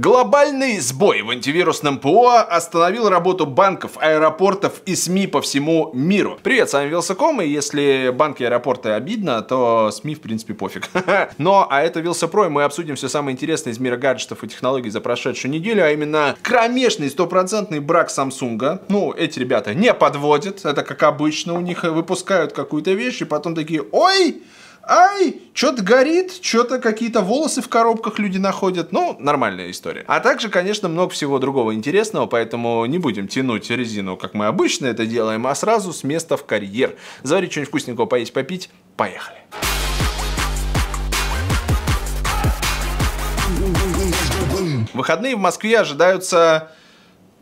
Глобальный сбой в антивирусном ПО остановил работу банков, аэропортов и СМИ по всему миру. Привет, с вами Вилсаком, и если банки и аэропорты обидно, то СМИ в принципе пофиг. Но, а это Вилсапро, и мы обсудим все самое интересное из мира гаджетов и технологий за прошедшую неделю, а именно кромешный стопроцентный брак Самсунга. Ну, эти ребята не подводят, это как обычно, у них выпускают какую-то вещь, и потом такие, ой, ай, что-то горит, что-то какие-то волосы в коробках люди находят. Ну, нормальная история. А также, конечно, много всего другого интересного, поэтому не будем тянуть резину, как мы обычно это делаем, а сразу с места в карьер. Заварить что-нибудь вкусненького, поесть, попить. Поехали. Выходные в Москве ожидаются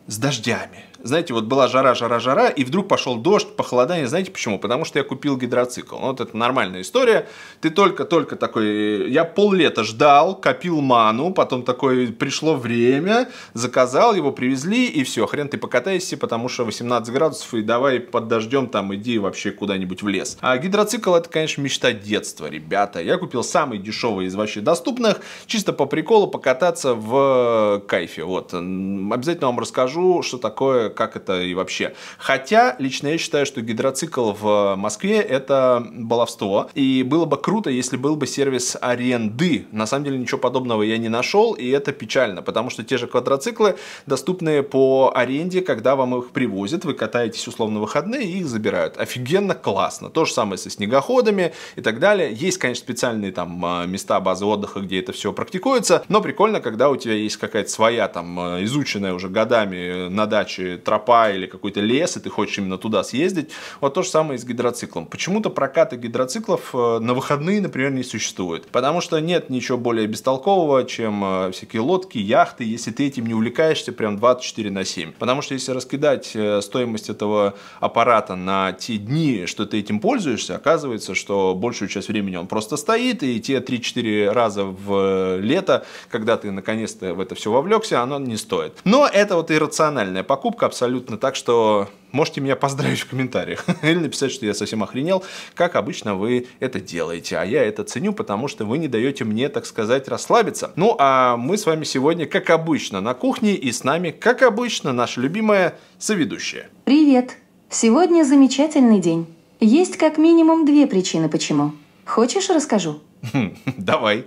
с дождями знаете, вот была жара, жара, жара, и вдруг пошел дождь, похолодание. Знаете почему? Потому что я купил гидроцикл. Вот это нормальная история. Ты только-только такой... Я поллета ждал, копил ману, потом такое пришло время, заказал его, привезли, и все, хрен ты покатайся, потому что 18 градусов, и давай под дождем там иди вообще куда-нибудь в лес. А гидроцикл это, конечно, мечта детства, ребята. Я купил самый дешевый из вообще доступных, чисто по приколу покататься в кайфе. Вот. Обязательно вам расскажу, что такое как, это и вообще. Хотя, лично я считаю, что гидроцикл в Москве это баловство. И было бы круто, если был бы сервис аренды. На самом деле ничего подобного я не нашел, и это печально, потому что те же квадроциклы доступны по аренде, когда вам их привозят, вы катаетесь условно выходные и их забирают. Офигенно классно. То же самое со снегоходами и так далее. Есть, конечно, специальные там а, места базы отдыха, где это все практикуется, но прикольно, когда у тебя есть какая-то своя там а, изученная уже годами э, на даче тропа или какой-то лес, и ты хочешь именно туда съездить. Вот то же самое и с гидроциклом. Почему-то проката гидроциклов э, на выходные, например, не существует. Потому что нет ничего более бестолкового, чем э, всякие лодки, яхты, если ты этим не увлекаешься прям 24 на 7. Потому что если раскидать э, стоимость этого аппарата на те дни, что ты этим пользуешься, оказывается, что большую часть времени он просто стоит, и те 3-4 раза в лето, когда ты наконец-то в это все вовлекся, оно не стоит. Но это вот иррациональная покупка, абсолютно, так что можете меня поздравить в комментариях или написать, что я совсем охренел, как обычно вы это делаете. А я это ценю, потому что вы не даете мне, так сказать, расслабиться. Ну, а мы с вами сегодня, как обычно, на кухне и с нами, как обычно, наша любимая соведущая. Привет! Сегодня замечательный день. Есть как минимум две причины почему. Хочешь, расскажу? Хм, давай.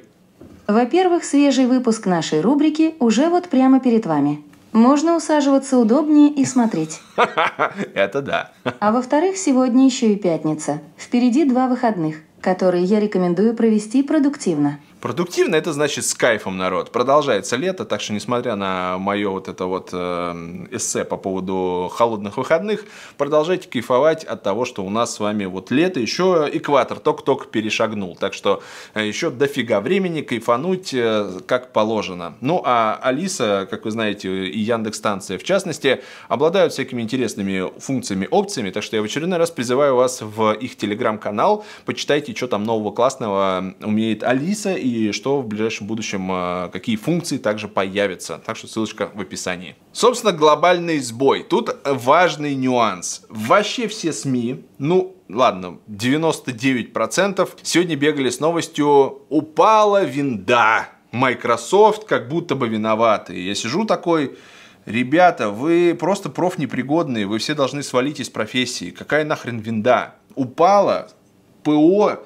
Во-первых, свежий выпуск нашей рубрики уже вот прямо перед вами. Можно усаживаться удобнее и смотреть. Это да. А во-вторых, сегодня еще и пятница. Впереди два выходных, которые я рекомендую провести продуктивно. Продуктивно это значит с кайфом, народ. Продолжается лето, так что несмотря на мое вот это вот эм, эссе по поводу холодных выходных, продолжайте кайфовать от того, что у нас с вами вот лето, еще экватор ток-ток перешагнул. Так что э, еще дофига времени кайфануть э, как положено. Ну а Алиса, как вы знаете, и Яндекс-станция в частности, обладают всякими интересными функциями, опциями, так что я в очередной раз призываю вас в их телеграм-канал, почитайте, что там нового классного умеет Алиса и и что в ближайшем будущем, а, какие функции также появятся. Так что ссылочка в описании. Собственно, глобальный сбой. Тут важный нюанс. Вообще все СМИ, ну, ладно, 99% сегодня бегали с новостью «Упала винда». Microsoft как будто бы виноваты. Я сижу такой, ребята, вы просто профнепригодные, вы все должны свалить из профессии. Какая нахрен винда? Упала ПО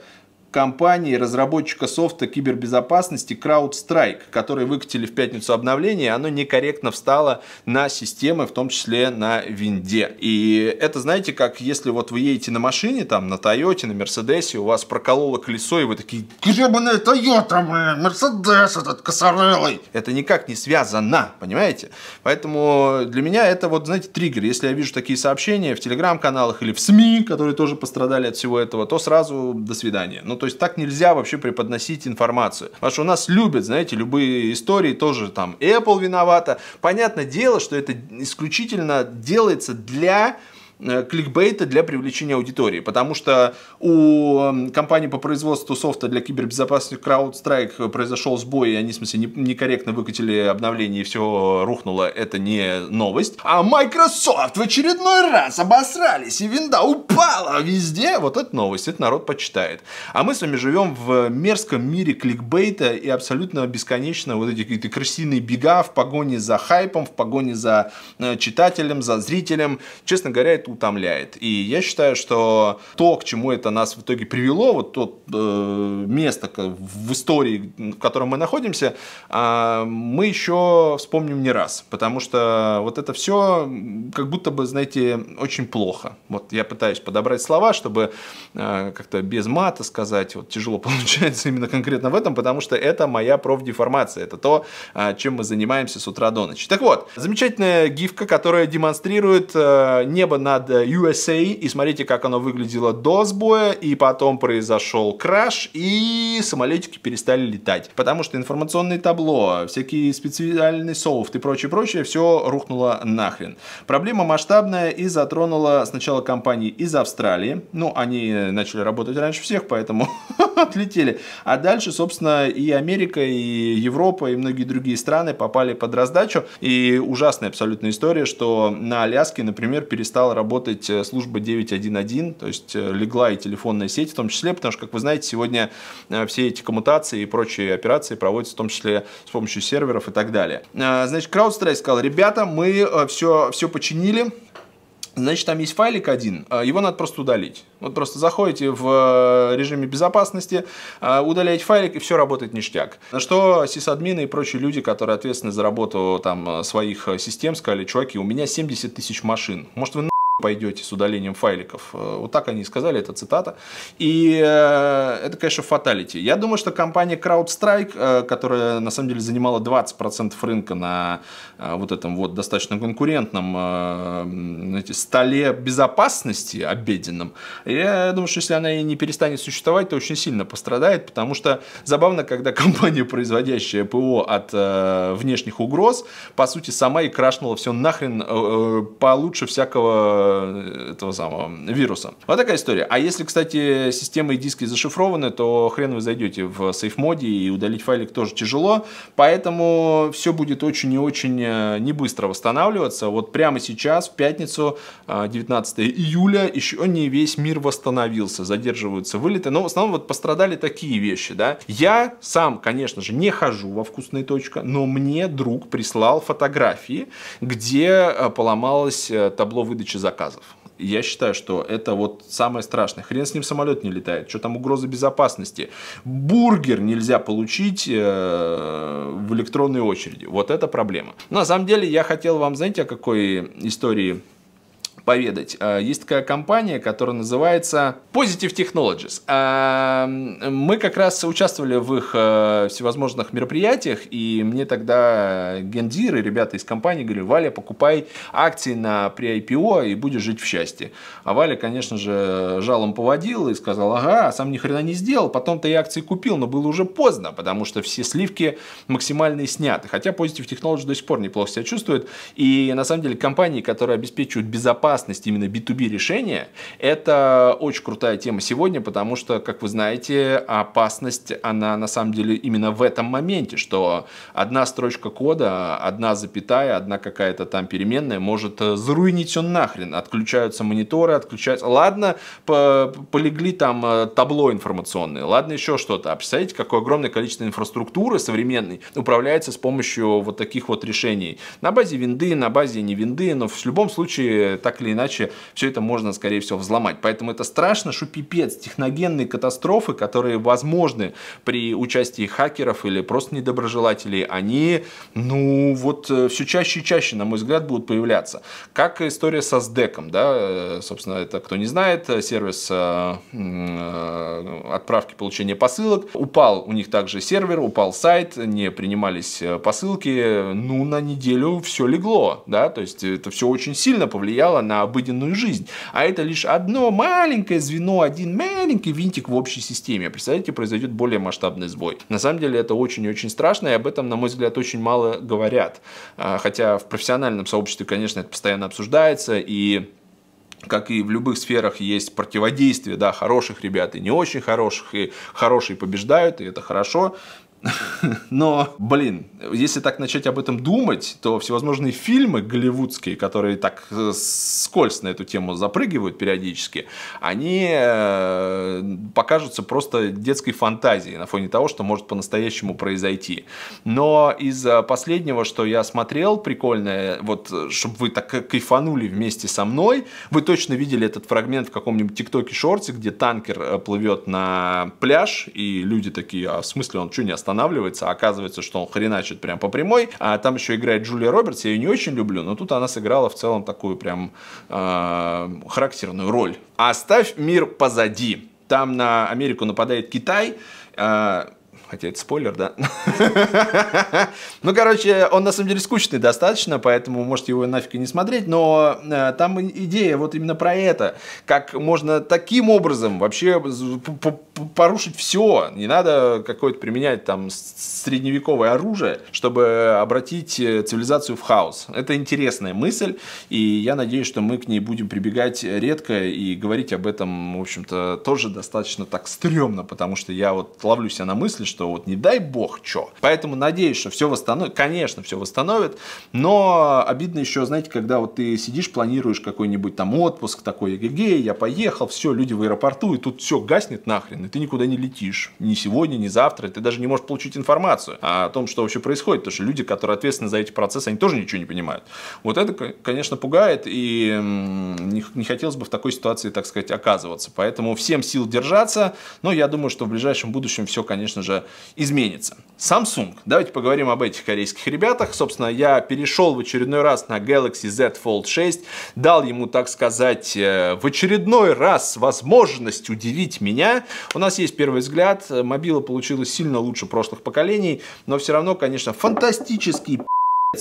компании, разработчика софта кибербезопасности CrowdStrike, который выкатили в пятницу обновление, оно некорректно встало на системы, в том числе на винде. И это, знаете, как если вот вы едете на машине, там, на Тойоте, на Мерседесе, у вас прокололо колесо, и вы такие, гребаная Тойота, Мерседес этот косорылый. Это никак не связано, понимаете? Поэтому для меня это вот, знаете, триггер. Если я вижу такие сообщения в телеграм-каналах или в СМИ, которые тоже пострадали от всего этого, то сразу до свидания. Ну, то есть так нельзя вообще преподносить информацию. Потому что у нас любят, знаете, любые истории тоже там Apple виновата. Понятное дело, что это исключительно делается для Э, кликбейта для привлечения аудитории, потому что у компании по производству софта для кибербезопасности CrowdStrike произошел сбой, и они, в смысле, некорректно выкатили обновление, и все рухнуло, это не новость. А Microsoft в очередной раз обосрались, и винда упала везде, вот это новость, это народ почитает. А мы с вами живем в мерзком мире кликбейта и абсолютно бесконечно вот эти какие-то крысиные бега в погоне за хайпом, в погоне за э, читателем, за зрителем. Честно говоря, это утомляет. И я считаю, что то, к чему это нас в итоге привело, вот то э, место в истории, в котором мы находимся, э, мы еще вспомним не раз. Потому что вот это все как будто бы, знаете, очень плохо. Вот я пытаюсь подобрать слова, чтобы э, как-то без мата сказать. Вот тяжело получается именно конкретно в этом, потому что это моя профдеформация. Это то, э, чем мы занимаемся с утра до ночи. Так вот, замечательная гифка, которая демонстрирует э, небо на над э, USA, и смотрите, как оно выглядело до сбоя, и потом произошел краш, и самолетики перестали летать. Потому что информационное табло, всякие специальные софт и прочее-прочее, все рухнуло нахрен. Проблема масштабная и затронула сначала компании из Австралии, ну, они э, начали работать раньше всех, поэтому отлетели. А дальше, собственно, и Америка, и Европа, и многие другие страны попали под раздачу. И ужасная абсолютная история, что на Аляске, например, перестала работать э, служба 911, то есть э, легла и телефонная сеть в том числе, потому что, как вы знаете, сегодня э, все эти коммутации и прочие операции проводятся в том числе с помощью серверов и так далее. Значит, CrowdStrike сказал, ребята, мы все, все починили, Значит, там есть файлик один, а, его надо просто удалить. Вот просто заходите в э, режиме безопасности, а, удаляете файлик, и все работает ништяк. На что сисадмины и прочие люди, которые ответственны за работу там, э, своих э, систем, сказали, чуваки, у меня 70 тысяч машин. Может, вы пойдете с удалением файликов. Э, вот так они и сказали, это цитата. И э, это, конечно, фаталити. Я думаю, что компания CrowdStrike, э, которая на самом деле занимала 20% рынка на вот этом вот достаточно конкурентном знаете, столе безопасности обеденном, я думаю, что если она и не перестанет существовать, то очень сильно пострадает, потому что забавно, когда компания, производящая ПО от внешних угроз, по сути, сама и крашнула все нахрен получше всякого этого самого вируса. Вот такая история. А если, кстати, системы и диски зашифрованы, то хрен вы зайдете в сейф SafeMode и удалить файлик тоже тяжело. Поэтому все будет очень и очень э, не быстро восстанавливаться. Вот прямо сейчас, в пятницу, 19 э, июля, еще не весь мир восстановился. Задерживаются вылеты. Но в основном вот пострадали такие вещи. Да? Я сам, конечно же, не хожу во вкусные точки, но мне друг прислал фотографии, где э, поломалось табло выдачи заказа отказов. Я считаю, что это вот самое страшное. Хрен с ним самолет не летает. Что там угроза безопасности? Бургер нельзя получить э, в электронной очереди. Вот это проблема. На самом деле я хотел вам, знаете, о какой истории поведать. А, есть такая компания, которая называется Positive Technologies. А, мы как раз участвовали в их э, всевозможных мероприятиях, и мне тогда гендиры, ребята из компании говорили, Валя, покупай акции на при IPO и будешь жить в счастье. А Валя, конечно же, жалом поводил и сказал, ага, а сам ни хрена не сделал, потом-то я акции купил, но было уже поздно, потому что все сливки максимальные сняты. Хотя Positive Technologies до сих пор неплохо себя чувствует, и на самом деле компании, которые обеспечивают безопасность безопасность именно B2B решения, это очень крутая тема сегодня, потому что, как вы знаете, опасность, она на самом деле именно в этом моменте, что одна строчка кода, одна запятая, одна какая-то там переменная может э, заруинить все нахрен. Отключаются мониторы, отключаются... Ладно, полегли там э, табло информационное, ладно еще что-то. А представляете, какое огромное количество инфраструктуры современной управляется с помощью вот таких вот решений. На базе винды, на базе не винды, но в любом случае так или иначе все это можно, скорее всего, взломать. Поэтому это страшно, что пипец, техногенные катастрофы, которые возможны при участии хакеров или просто недоброжелателей, они, ну, вот э, все чаще и чаще, на мой взгляд, будут появляться. Как история со СДЭКом, да, э, собственно, это, кто не знает, э, сервис отправки получения посылок. Упал у них также сервер, упал сайт, не принимались посылки, ну, на неделю все легло, да, то есть это все очень сильно повлияло на на обыденную жизнь. А это лишь одно маленькое звено, один маленький винтик в общей системе. Представляете, произойдет более масштабный сбой. На самом деле это очень и очень страшно, и об этом, на мой взгляд, очень мало говорят. А, хотя в профессиональном сообществе, конечно, это постоянно обсуждается, и как и в любых сферах есть противодействие, да, хороших ребят и не очень хороших, и хорошие побеждают, и это хорошо, Но, блин, если так начать об этом думать, то всевозможные фильмы голливудские, которые так э, скользь на эту тему запрыгивают периодически, они э, покажутся просто детской фантазией на фоне того, что может по-настоящему произойти. Но из последнего, что я смотрел, прикольное, вот, чтобы вы так кайфанули вместе со мной, вы точно видели этот фрагмент в каком-нибудь ТикТоке-шорте, где танкер э, плывет на пляж, и люди такие, а в смысле он что не остановился? останавливается, а оказывается, что он хреначит прям по прямой. А там еще играет Джулия Робертс, я ее не очень люблю, но тут она сыграла в целом такую прям э, характерную роль. Оставь мир позади. Там на Америку нападает Китай. Э, Хотя это спойлер, да? ну, короче, он на самом деле скучный достаточно, поэтому можете его нафиг и не смотреть, но э, там идея вот именно про это. Как можно таким образом вообще порушить все. Не надо какое-то применять там средневековое оружие, чтобы обратить э, цивилизацию в хаос. Это интересная мысль, и я надеюсь, что мы к ней будем прибегать редко и говорить об этом, в общем-то, тоже достаточно так стрёмно, потому что я вот ловлю себя на мысли, мысль, что вот не дай бог, что. Поэтому надеюсь, что все восстановит. Конечно, все восстановит. Но обидно еще, знаете, когда вот ты сидишь, планируешь какой-нибудь там отпуск такой, эгегей, я поехал, все, люди в аэропорту, и тут все гаснет нахрен, и ты никуда не летишь. Ни сегодня, ни завтра. Ты даже не можешь получить информацию о том, что вообще происходит. Потому что люди, которые ответственны за эти процессы, они тоже ничего не понимают. Вот это, конечно, пугает. И не, не хотелось бы в такой ситуации, так сказать, оказываться. Поэтому всем сил держаться. Но я думаю, что в ближайшем будущем все, конечно же, же изменится. Samsung. Давайте поговорим об этих корейских ребятах. Собственно, я перешел в очередной раз на Galaxy Z Fold 6, дал ему, так сказать, э, в очередной раз возможность удивить меня. У нас есть первый взгляд. Мобила получилась сильно лучше прошлых поколений, но все равно, конечно, фантастический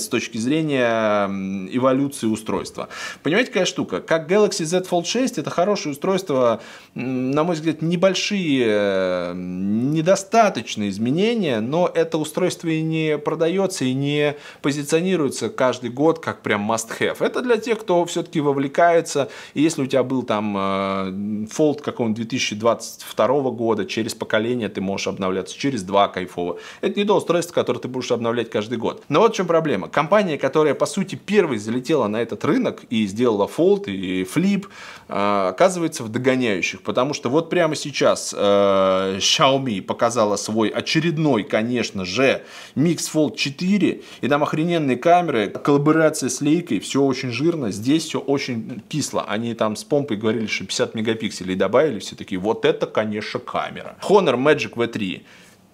с точки зрения эволюции устройства. Понимаете, какая штука? Как Galaxy Z Fold 6 это хорошее устройство, на мой взгляд, небольшие, недостаточные изменения, но это устройство и не продается, и не позиционируется каждый год как прям must-have. Это для тех, кто все-таки вовлекается, и если у тебя был там э, Fold какого-нибудь 2022 года, через поколение ты можешь обновляться, через два кайфово. Это не то устройство, которое ты будешь обновлять каждый год. Но вот в чем проблема проблема. Компания, которая, по сути, первой залетела на этот рынок и сделала фолд и флип, э, оказывается в догоняющих. Потому что вот прямо сейчас э, Xiaomi показала свой очередной, конечно же, Mix Fold 4. И там охрененные камеры, коллаборация с лейкой, все очень жирно. Здесь все очень кисло. Они там с помпой говорили, что 50 мегапикселей добавили. Все такие, вот это, конечно, камера. Honor Magic V3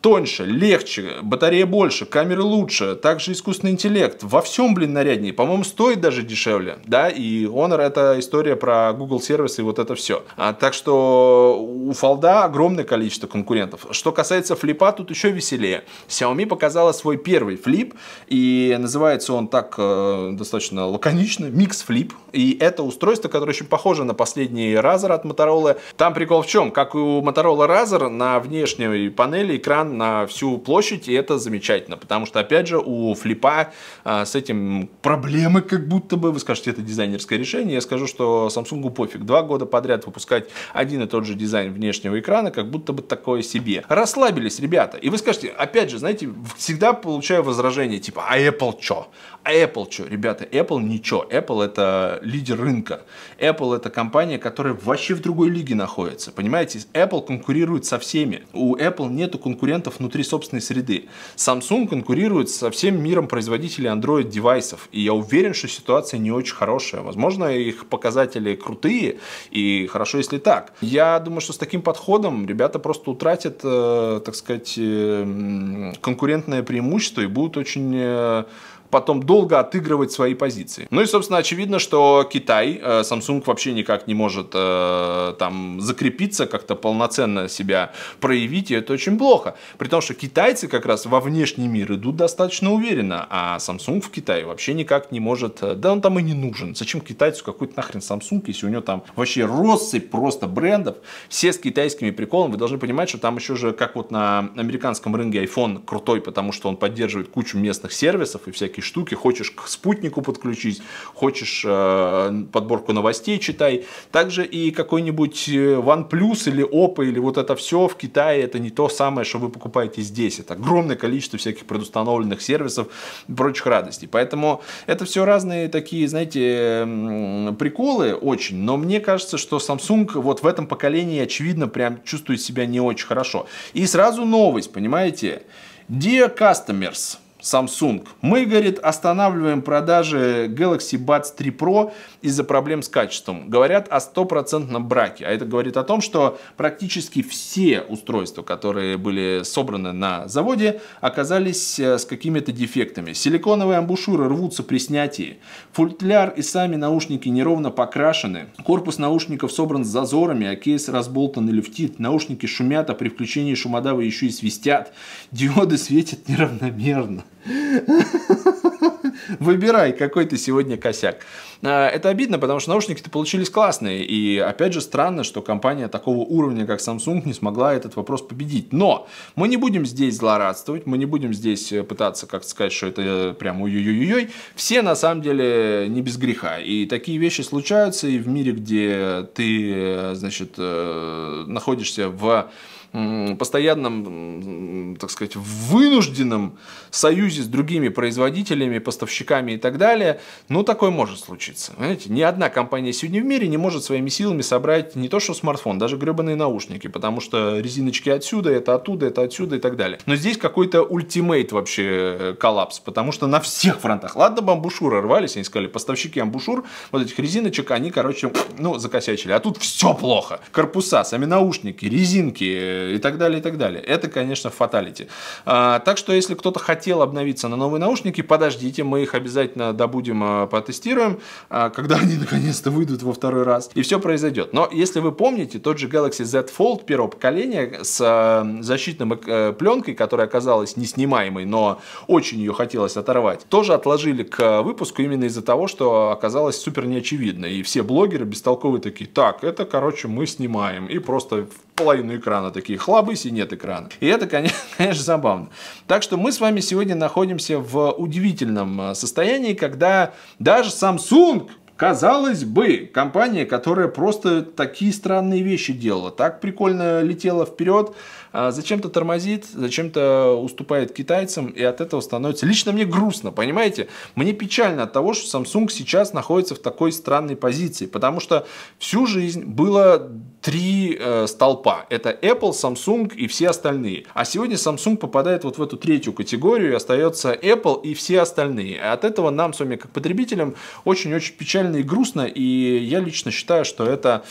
тоньше, легче, батарея больше, камеры лучше, также искусственный интеллект. Во всем, блин, наряднее. По-моему, стоит даже дешевле, да, и Honor это история про Google сервис и вот это все. А, так что у Фолда огромное количество конкурентов. Что касается флипа, тут еще веселее. Xiaomi показала свой первый флип, и называется он так э, достаточно лаконично, Mix Flip. И это устройство, которое очень похоже на последний Razer от Motorola. Там прикол в чем? Как у Motorola Razer, на внешней панели экран на всю площадь, и это замечательно, потому что, опять же, у флипа а, с этим проблемы как будто бы, вы скажете, это дизайнерское решение, я скажу, что Samsung пофиг, два года подряд выпускать один и тот же дизайн внешнего экрана, как будто бы такое себе. Расслабились, ребята, и вы скажете, опять же, знаете, всегда получаю возражение, типа, а Apple чё? А Apple чё? Ребята, Apple ничего, Apple это лидер рынка, Apple это компания, которая вообще в другой лиге находится, понимаете, Apple конкурирует со всеми, у Apple нету конкурентов конкурентов внутри собственной среды. Samsung конкурирует со всем миром производителей Android девайсов, и я уверен, что ситуация не очень хорошая. Возможно, их показатели крутые, и хорошо, если так. Я думаю, что с таким подходом ребята просто утратят, э, так сказать, э, конкурентное преимущество и будут очень э, потом долго отыгрывать свои позиции. Ну и, собственно, очевидно, что Китай, э, Samsung вообще никак не может э, там закрепиться, как-то полноценно себя проявить, и это очень плохо. При том, что китайцы как раз во внешний мир идут достаточно уверенно, а Samsung в Китае вообще никак не может, э, да он там и не нужен. Зачем китайцу какой-то нахрен Samsung, если у него там вообще россыпь просто брендов, все с китайскими приколами, вы должны понимать, что там еще же, как вот на американском рынке iPhone крутой, потому что он поддерживает кучу местных сервисов и всякие всякие штуки. Хочешь к спутнику подключить, хочешь э, подборку новостей читай. Также и какой-нибудь э, OnePlus или Oppo или вот это все в Китае это не то самое, что вы покупаете здесь. Это огромное количество всяких предустановленных сервисов и прочих радостей. Поэтому это все разные такие, знаете, приколы очень. Но мне кажется, что Samsung вот в этом поколении, очевидно, прям чувствует себя не очень хорошо. И сразу новость, понимаете? Dear customers, Samsung. Мы, говорит, останавливаем продажи Galaxy Buds 3 Pro из-за проблем с качеством. Говорят о стопроцентном браке. А это говорит о том, что практически все устройства, которые были собраны на заводе, оказались э, с какими-то дефектами. Силиконовые амбушюры рвутся при снятии. Фультляр и сами наушники неровно покрашены. Корпус наушников собран с зазорами, а кейс разболтан и люфтит. Наушники шумят, а при включении шумодавы еще и свистят. Диоды светят неравномерно. Выбирай, какой ты сегодня косяк. А, это обидно, потому что наушники-то получились классные. И опять же странно, что компания такого уровня, как Samsung, не смогла этот вопрос победить. Но мы не будем здесь злорадствовать, мы не будем здесь э, пытаться как-то сказать, что это прям уй-уй-уй. Все на самом деле не без греха. И такие вещи случаются и в мире, где ты, э, значит, э, находишься в постоянном, так сказать, вынужденном союзе с другими производителями, поставщиками и так далее. Ну, такое может случиться. Понимаете? Ни одна компания сегодня в мире не может своими силами собрать не то что смартфон, даже гребаные наушники, потому что резиночки отсюда, это оттуда, это отсюда и так далее. Но здесь какой-то ультимейт вообще э, коллапс, потому что на всех фронтах. Ладно, бамбушюры рвались, они сказали, поставщики амбушюр, вот этих резиночек, они, короче, ну, закосячили. А тут все плохо. Корпуса, сами наушники, резинки, э, и так далее, и так далее. Это, конечно, фаталити. А, так что, если кто-то хотел обновиться на новые наушники, подождите, мы их обязательно добудем, а, потестируем, а, когда они наконец-то выйдут во второй раз, и все произойдет. Но если вы помните, тот же Galaxy Z Fold первого поколения с защитным э, пленкой, которая оказалась неснимаемой, но очень ее хотелось оторвать, тоже отложили к выпуску именно из-за того, что оказалось супер неочевидно. И все блогеры бестолковые такие, так, это, короче, мы снимаем. И просто половину экрана такие такие хлобысь и нет экрана. И это, конечно, забавно. Так что мы с вами сегодня находимся в удивительном э, состоянии, когда даже Samsung Казалось бы, компания, которая просто такие странные вещи делала, так прикольно летела вперед, а зачем-то тормозит, зачем-то уступает китайцам, и от этого становится... Лично мне грустно, понимаете? Мне печально от того, что Samsung сейчас находится в такой странной позиции, потому что всю жизнь было три э, столпа. Это Apple, Samsung и все остальные. А сегодня Samsung попадает вот в эту третью категорию, и остается Apple и все остальные. И от этого нам с вами, как потребителям, очень-очень печально и грустно, и я лично считаю, что это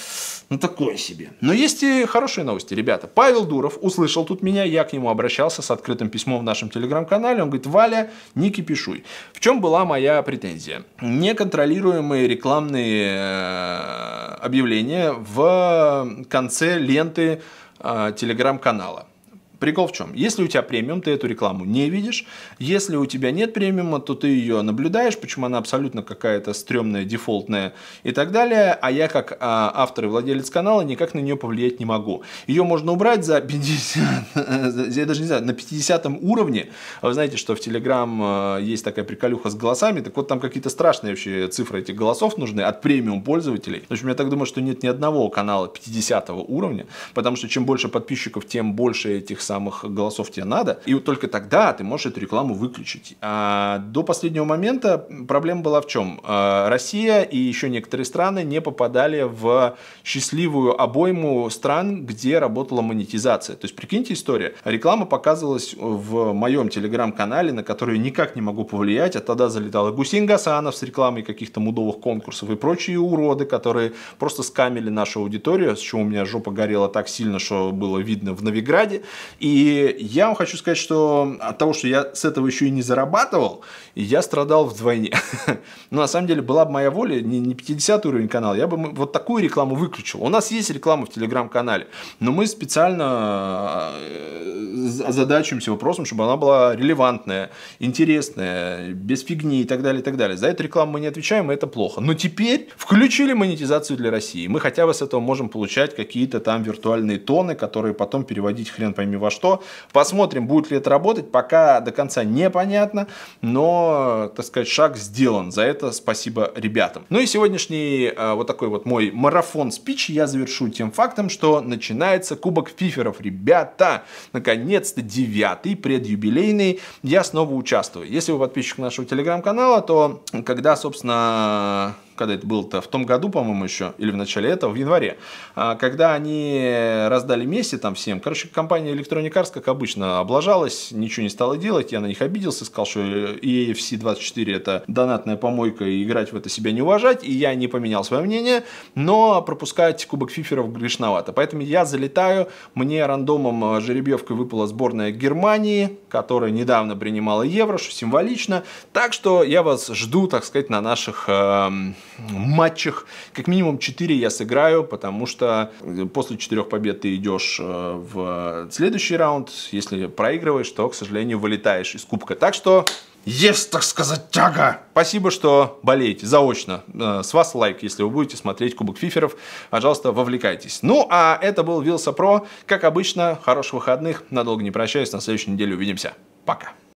ну, такое себе. Но есть и хорошие новости, ребята. Павел Дуров услышал тут меня, я к нему обращался с открытым письмом в нашем телеграм-канале. Он говорит, Валя, не кипишуй. В чем была моя претензия? Неконтролируемые рекламные э, объявления в конце ленты э, телеграм-канала. Прикол в чем? Если у тебя премиум, ты эту рекламу не видишь. Если у тебя нет премиума, то ты ее наблюдаешь, почему она абсолютно какая-то стрёмная, дефолтная и так далее. А я, как а, автор и владелец канала, никак на нее повлиять не могу. Ее можно убрать за 50, я даже не знаю, на 50 уровне. Вы знаете, что в Telegram э, есть такая приколюха с голосами. Так вот, там какие-то страшные вообще цифры этих голосов нужны от премиум пользователей. В общем, я так думаю, что нет ни одного канала 50 уровня, потому что чем больше подписчиков, тем больше этих самых голосов тебе надо. И вот только тогда ты можешь эту рекламу выключить. А до последнего момента проблема была в чем? А, Россия и еще некоторые страны не попадали в счастливую обойму стран, где работала монетизация. То есть, прикиньте история. Реклама показывалась в моем телеграм-канале, на который никак не могу повлиять, а тогда залетала Гусейн Гасанов с рекламой каких-то мудовых конкурсов и прочие уроды, которые просто скамили нашу аудиторию, с чего у меня жопа горела так сильно, что было видно в Новиграде. И я вам хочу сказать, что от того, что я с этого еще и не зарабатывал, я страдал вдвойне. Но на самом деле была бы моя воля, не 50 уровень канала, я бы вот такую рекламу выключил. У нас есть реклама в Телеграм-канале, но мы специально озадачиваемся э, вопросом, чтобы она была релевантная, интересная, без фигни и так далее, и так далее. За эту рекламу мы не отвечаем, и это плохо. Но теперь включили монетизацию для России. Мы хотя бы с этого можем получать какие-то там виртуальные тоны, которые потом переводить хрен пойми во во что. Посмотрим, будет ли это работать. Пока до конца непонятно, но, так сказать, шаг сделан. За это спасибо ребятам. Ну и сегодняшний э, вот такой вот мой марафон-спич я завершу тем фактом, что начинается Кубок Фиферов. Ребята, наконец-то девятый, предюбилейный. Я снова участвую. Если вы подписчик нашего телеграм-канала, то когда, собственно, когда это было-то, в том году, по-моему, еще, или в начале этого, в январе, а, когда они раздали Месси там всем, короче, компания Electronic Arts, как обычно, облажалась, ничего не стала делать, я на них обиделся, сказал, что EFC 24 это донатная помойка, и играть в это себя не уважать, и я не поменял свое мнение, но пропускать Кубок Фиферов грешновато. Поэтому я залетаю, мне рандомом а, жеребьевкой выпала сборная Германии, которая недавно принимала Евро, что символично. Так что я вас жду, так сказать, на наших... Эм матчах. Как минимум 4 я сыграю, потому что после 4 побед ты идешь э, в следующий раунд. Если проигрываешь, то, к сожалению, вылетаешь из кубка. Так что есть, так сказать, тяга. Спасибо, что болеете заочно. Э, с вас лайк, если вы будете смотреть Кубок Фиферов. Пожалуйста, вовлекайтесь. Ну, а это был Вилса Про. Как обычно, хороших выходных. Надолго не прощаюсь. На следующей неделе увидимся. Пока.